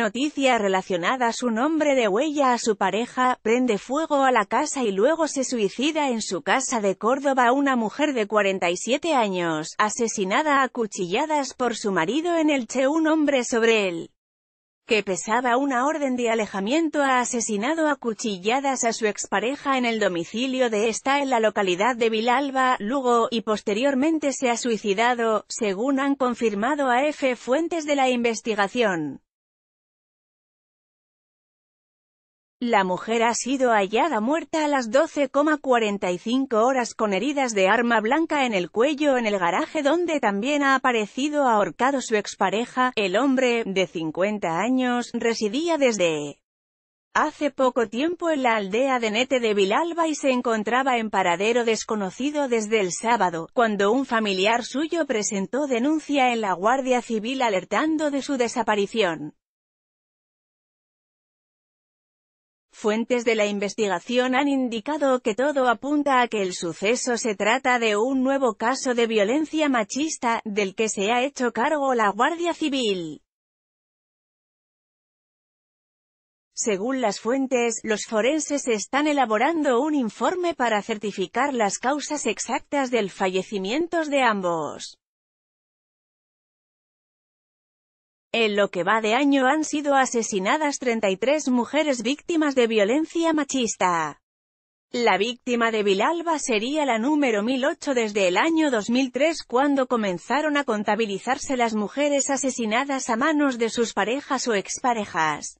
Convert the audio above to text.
Noticia relacionada Su nombre de huella a su pareja, prende fuego a la casa y luego se suicida en su casa de Córdoba una mujer de 47 años, asesinada a cuchilladas por su marido en el Che un hombre sobre él que pesaba una orden de alejamiento ha asesinado a cuchilladas a su expareja en el domicilio de esta en la localidad de Vilalba, Lugo, y posteriormente se ha suicidado, según han confirmado a F. Fuentes de la investigación. La mujer ha sido hallada muerta a las 12,45 horas con heridas de arma blanca en el cuello en el garaje donde también ha aparecido ahorcado su expareja. El hombre, de 50 años, residía desde hace poco tiempo en la aldea de Nete de Vilalba y se encontraba en paradero desconocido desde el sábado, cuando un familiar suyo presentó denuncia en la Guardia Civil alertando de su desaparición. Fuentes de la investigación han indicado que todo apunta a que el suceso se trata de un nuevo caso de violencia machista, del que se ha hecho cargo la Guardia Civil. Según las fuentes, los forenses están elaborando un informe para certificar las causas exactas del fallecimiento de ambos. En lo que va de año han sido asesinadas 33 mujeres víctimas de violencia machista. La víctima de Vilalba sería la número 1008 desde el año 2003 cuando comenzaron a contabilizarse las mujeres asesinadas a manos de sus parejas o exparejas.